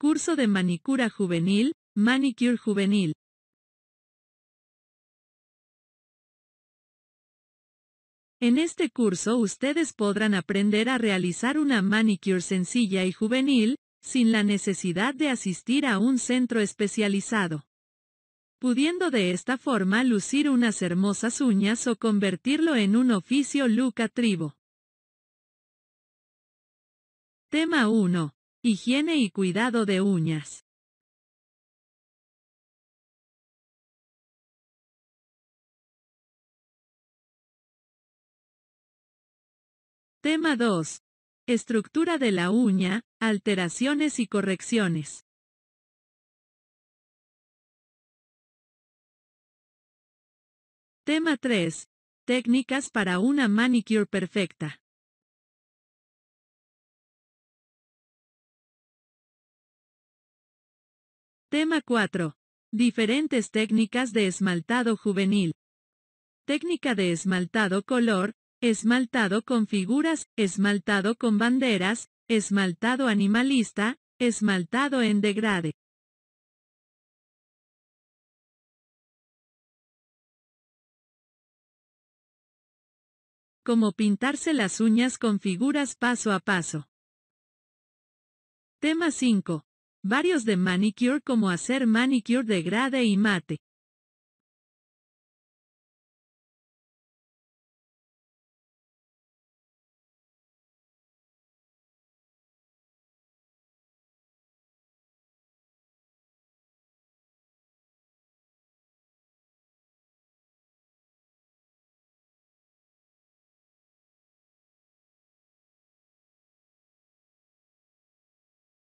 Curso de Manicura Juvenil, Manicure Juvenil. En este curso ustedes podrán aprender a realizar una manicure sencilla y juvenil, sin la necesidad de asistir a un centro especializado. Pudiendo de esta forma lucir unas hermosas uñas o convertirlo en un oficio lucrativo. Tema 1. Higiene y cuidado de uñas. Tema 2. Estructura de la uña, alteraciones y correcciones. Tema 3. Técnicas para una manicure perfecta. Tema 4. Diferentes técnicas de esmaltado juvenil. Técnica de esmaltado color, esmaltado con figuras, esmaltado con banderas, esmaltado animalista, esmaltado en degrade. Como pintarse las uñas con figuras paso a paso. Tema 5. Varios de manicure como hacer manicure de grade y mate.